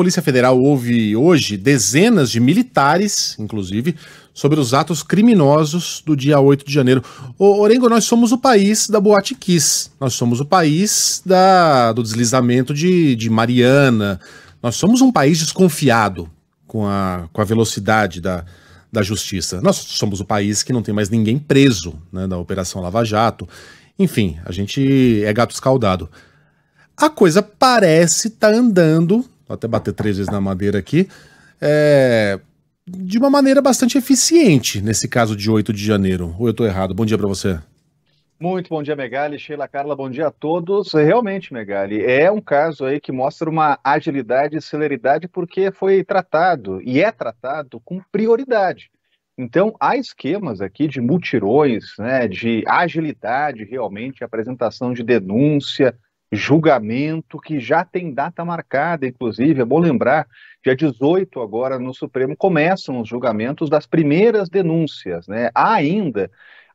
Polícia Federal ouve hoje dezenas de militares, inclusive, sobre os atos criminosos do dia 8 de janeiro. O Orengo, nós somos o país da Boate Kiss, nós somos o país da, do deslizamento de, de Mariana, nós somos um país desconfiado com a, com a velocidade da, da justiça. Nós somos o país que não tem mais ninguém preso né, da Operação Lava Jato. Enfim, a gente é gato escaldado. A coisa parece estar tá andando vou até bater três vezes na madeira aqui, é, de uma maneira bastante eficiente nesse caso de 8 de janeiro. Ou eu estou errado? Bom dia para você. Muito bom dia, Megali. Sheila Carla, bom dia a todos. É, realmente, Megali, é um caso aí que mostra uma agilidade e celeridade porque foi tratado e é tratado com prioridade. Então, há esquemas aqui de mutirões, né, de agilidade realmente, apresentação de denúncia, julgamento que já tem data marcada, inclusive, é bom lembrar, dia 18 agora no Supremo começam os julgamentos das primeiras denúncias, né? Há ainda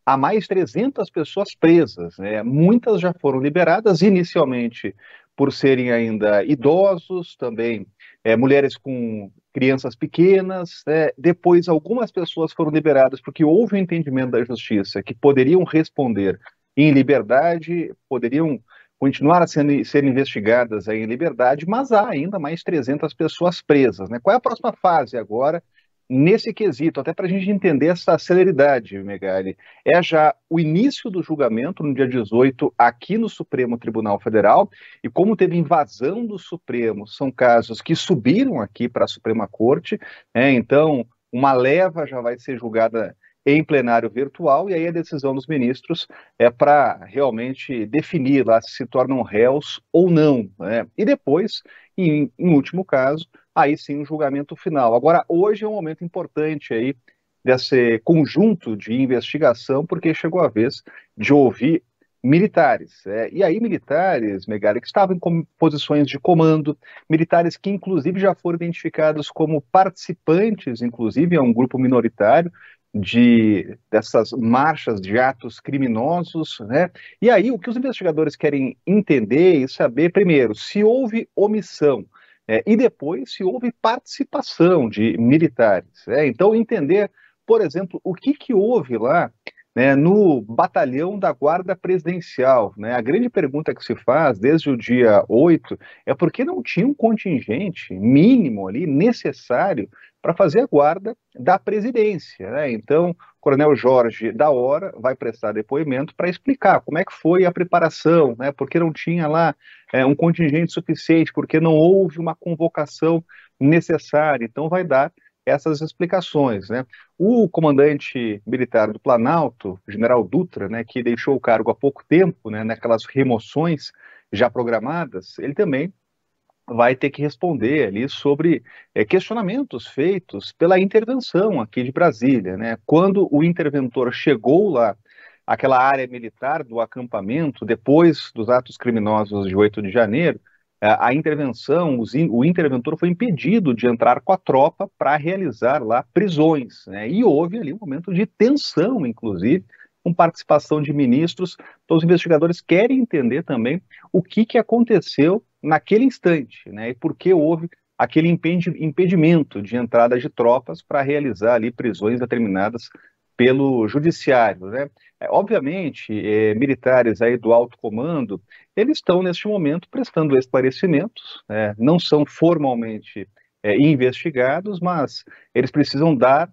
há mais 300 pessoas presas, né? Muitas já foram liberadas inicialmente por serem ainda idosos, também é, mulheres com crianças pequenas. Né? Depois, algumas pessoas foram liberadas porque houve um entendimento da justiça que poderiam responder em liberdade, poderiam continuaram sendo ser investigadas em liberdade, mas há ainda mais 300 pessoas presas. Né? Qual é a próxima fase agora nesse quesito, até para a gente entender essa celeridade, Megali? É já o início do julgamento, no dia 18, aqui no Supremo Tribunal Federal, e como teve invasão do Supremo, são casos que subiram aqui para a Suprema Corte, né? então uma leva já vai ser julgada em plenário virtual, e aí a decisão dos ministros é para realmente definir lá se se tornam réus ou não. Né? E depois, em, em último caso, aí sim um julgamento final. Agora, hoje é um momento importante aí desse conjunto de investigação, porque chegou a vez de ouvir militares. É, e aí, militares, Megara, que estavam em posições de comando, militares que, inclusive, já foram identificados como participantes, inclusive, é um grupo minoritário, de dessas marchas de atos criminosos, né? E aí o que os investigadores querem entender e saber primeiro se houve omissão é, e depois se houve participação de militares. É, então entender, por exemplo, o que que houve lá né, no batalhão da Guarda Presidencial. Né? A grande pergunta que se faz desde o dia 8 é por que não tinha um contingente mínimo ali necessário para fazer a guarda da presidência. Né? Então, o coronel Jorge da Hora vai prestar depoimento para explicar como é que foi a preparação, né? porque não tinha lá é, um contingente suficiente, porque não houve uma convocação necessária. Então, vai dar essas explicações. Né? O comandante militar do Planalto, general Dutra, né, que deixou o cargo há pouco tempo, né, naquelas remoções já programadas, ele também vai ter que responder ali sobre é, questionamentos feitos pela intervenção aqui de Brasília, né? Quando o interventor chegou lá, aquela área militar do acampamento, depois dos atos criminosos de 8 de janeiro, a intervenção, o interventor foi impedido de entrar com a tropa para realizar lá prisões, né? E houve ali um momento de tensão, inclusive, com participação de ministros. Então, os investigadores querem entender também o que, que aconteceu naquele instante, né? E porque houve aquele impedimento de entrada de tropas para realizar ali prisões determinadas pelo judiciário, né? É, obviamente, é, militares aí do alto comando, eles estão neste momento prestando esclarecimentos, né? não são formalmente é, investigados, mas eles precisam dar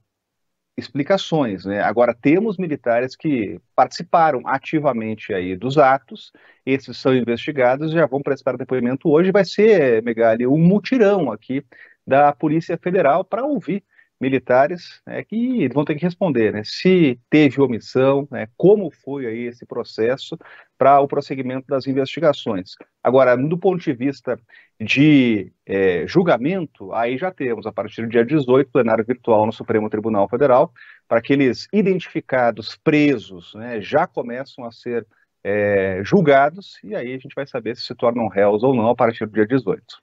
explicações. Né? Agora, temos militares que participaram ativamente aí dos atos, esses são investigados, já vão prestar depoimento hoje. Vai ser, Megali, um mutirão aqui da Polícia Federal para ouvir militares né, que vão ter que responder né, se teve omissão, né, como foi aí esse processo para o prosseguimento das investigações. Agora, do ponto de vista de é, julgamento, aí já temos, a partir do dia 18, plenário virtual no Supremo Tribunal Federal, para aqueles identificados, presos, né, já começam a ser é, julgados, e aí a gente vai saber se se tornam réus ou não a partir do dia 18.